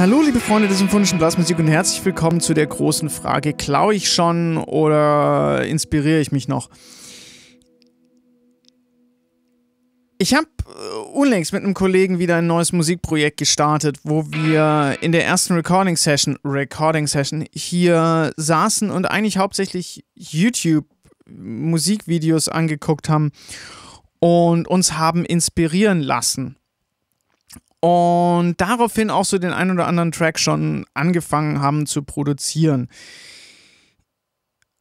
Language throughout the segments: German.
Hallo, liebe Freunde der symphonischen Blasmusik und herzlich willkommen zu der großen Frage: Klaue ich schon oder inspiriere ich mich noch? Ich habe äh, unlängst mit einem Kollegen wieder ein neues Musikprojekt gestartet, wo wir in der ersten Recording Session, Recording Session hier saßen und eigentlich hauptsächlich YouTube Musikvideos angeguckt haben und uns haben inspirieren lassen und daraufhin auch so den einen oder anderen Track schon angefangen haben zu produzieren.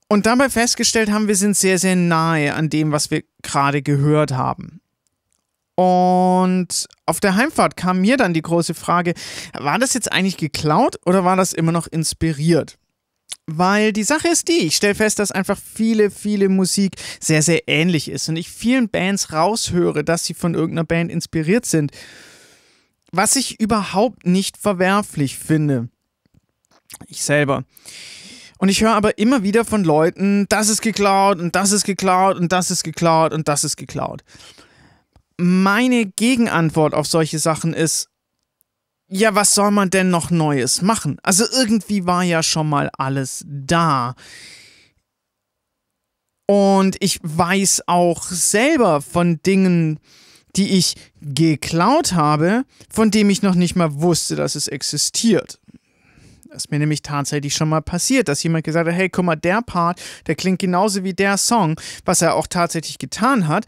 Und dabei festgestellt haben, wir sind sehr, sehr nahe an dem, was wir gerade gehört haben. Und auf der Heimfahrt kam mir dann die große Frage, war das jetzt eigentlich geklaut oder war das immer noch inspiriert? Weil die Sache ist die, ich stelle fest, dass einfach viele, viele Musik sehr, sehr ähnlich ist und ich vielen Bands raushöre, dass sie von irgendeiner Band inspiriert sind was ich überhaupt nicht verwerflich finde. Ich selber. Und ich höre aber immer wieder von Leuten, das ist geklaut und das ist geklaut und das ist geklaut und das ist geklaut. Meine Gegenantwort auf solche Sachen ist, ja, was soll man denn noch Neues machen? Also irgendwie war ja schon mal alles da. Und ich weiß auch selber von Dingen, die ich geklaut habe, von dem ich noch nicht mal wusste, dass es existiert. Das ist mir nämlich tatsächlich schon mal passiert, dass jemand gesagt hat, hey, guck mal, der Part, der klingt genauso wie der Song, was er auch tatsächlich getan hat,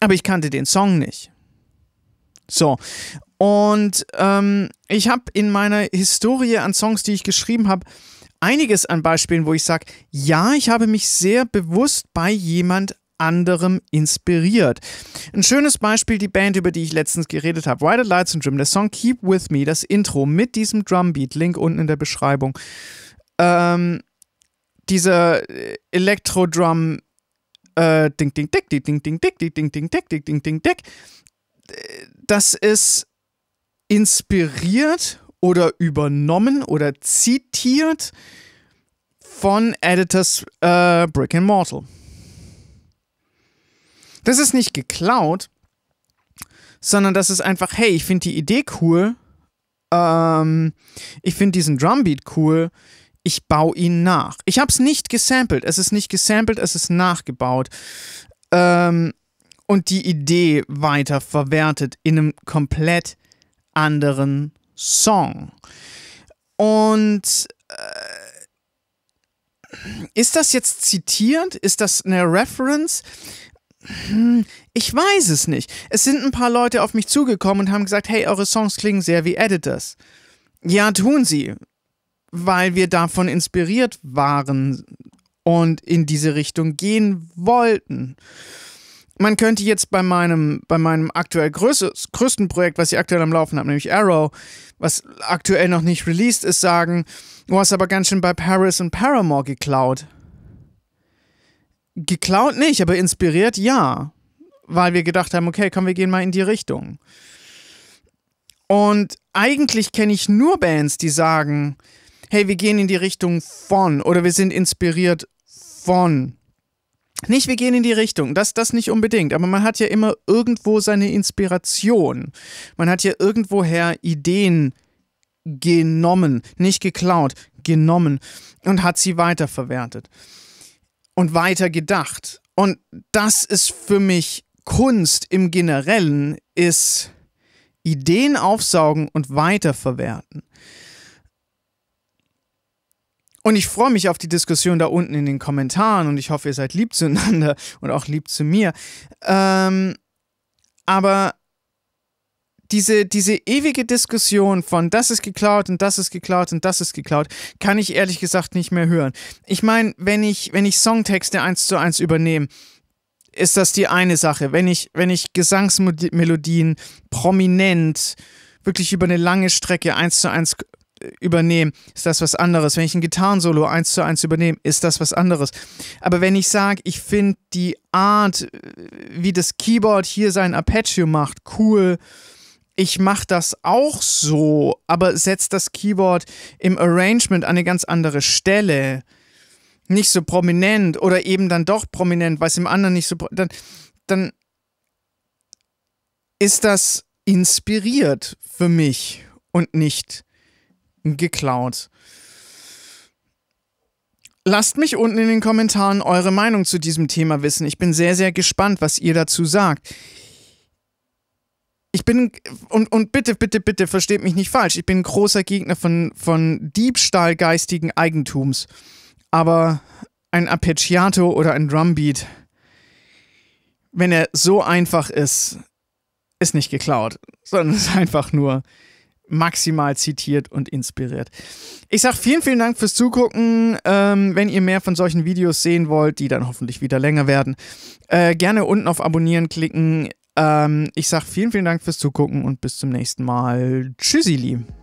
aber ich kannte den Song nicht. So, und ähm, ich habe in meiner Historie an Songs, die ich geschrieben habe, einiges an Beispielen, wo ich sage, ja, ich habe mich sehr bewusst bei jemand anderem inspiriert. Ein schönes Beispiel die Band, über die ich letztens geredet habe, Wilded Light Syndrome, der Song Keep With Me, das Intro mit diesem Drumbeat, Link unten in der Beschreibung. Ähm, dieser äh, Elektrodrum äh, ding ding dick ding ding ding dick ding ding ding dick ding ding ding dick äh, das ist inspiriert oder übernommen oder zitiert von Editors äh, Brick and Mortal. Das ist nicht geklaut, sondern das ist einfach, hey, ich finde die Idee cool, ähm, ich finde diesen Drumbeat cool, ich baue ihn nach. Ich habe es nicht gesampelt, es ist nicht gesampelt, es ist nachgebaut. Ähm, und die Idee weiter verwertet in einem komplett anderen Song. Und äh, ist das jetzt zitiert? Ist das eine Reference? Hm, ich weiß es nicht. Es sind ein paar Leute auf mich zugekommen und haben gesagt, hey, eure Songs klingen sehr wie Editors. Ja, tun sie, weil wir davon inspiriert waren und in diese Richtung gehen wollten. Man könnte jetzt bei meinem, bei meinem aktuell größtes, größten Projekt, was ich aktuell am Laufen habe, nämlich Arrow, was aktuell noch nicht released ist, sagen, du hast aber ganz schön bei Paris und Paramore geklaut. Geklaut nicht, aber inspiriert ja. Weil wir gedacht haben, okay, komm, wir gehen mal in die Richtung. Und eigentlich kenne ich nur Bands, die sagen, hey, wir gehen in die Richtung von oder wir sind inspiriert von. Nicht, wir gehen in die Richtung, das, das nicht unbedingt, aber man hat ja immer irgendwo seine Inspiration. Man hat ja irgendwoher Ideen genommen, nicht geklaut, genommen und hat sie weiterverwertet und weiter gedacht. Und das ist für mich Kunst im Generellen, ist Ideen aufsaugen und weiterverwerten. Und ich freue mich auf die Diskussion da unten in den Kommentaren und ich hoffe, ihr seid lieb zueinander und auch lieb zu mir. Ähm, aber diese, diese ewige Diskussion von das ist geklaut und das ist geklaut und das ist geklaut, kann ich ehrlich gesagt nicht mehr hören. Ich meine, wenn ich, wenn ich Songtexte eins zu eins übernehme, ist das die eine Sache. Wenn ich, wenn ich Gesangsmelodien prominent wirklich über eine lange Strecke eins zu eins äh, übernehme, ist das was anderes. Wenn ich ein Gitarrensolo eins zu eins übernehme, ist das was anderes. Aber wenn ich sage, ich finde die Art, äh, wie das Keyboard hier sein Arpeggio macht, cool, ich mache das auch so, aber setze das Keyboard im Arrangement an eine ganz andere Stelle. Nicht so prominent oder eben dann doch prominent, weil es im anderen nicht so. Dann, dann ist das inspiriert für mich und nicht geklaut. Lasst mich unten in den Kommentaren eure Meinung zu diesem Thema wissen. Ich bin sehr, sehr gespannt, was ihr dazu sagt ich bin, und, und bitte, bitte, bitte, versteht mich nicht falsch, ich bin ein großer Gegner von, von Diebstahl geistigen Eigentums. Aber ein Arpeggiato oder ein Drumbeat, wenn er so einfach ist, ist nicht geklaut, sondern ist einfach nur maximal zitiert und inspiriert. Ich sage vielen, vielen Dank fürs Zugucken. Ähm, wenn ihr mehr von solchen Videos sehen wollt, die dann hoffentlich wieder länger werden, äh, gerne unten auf Abonnieren klicken. Ähm, ich sage vielen, vielen Dank fürs Zugucken und bis zum nächsten Mal. Tschüssi, Tschüssili.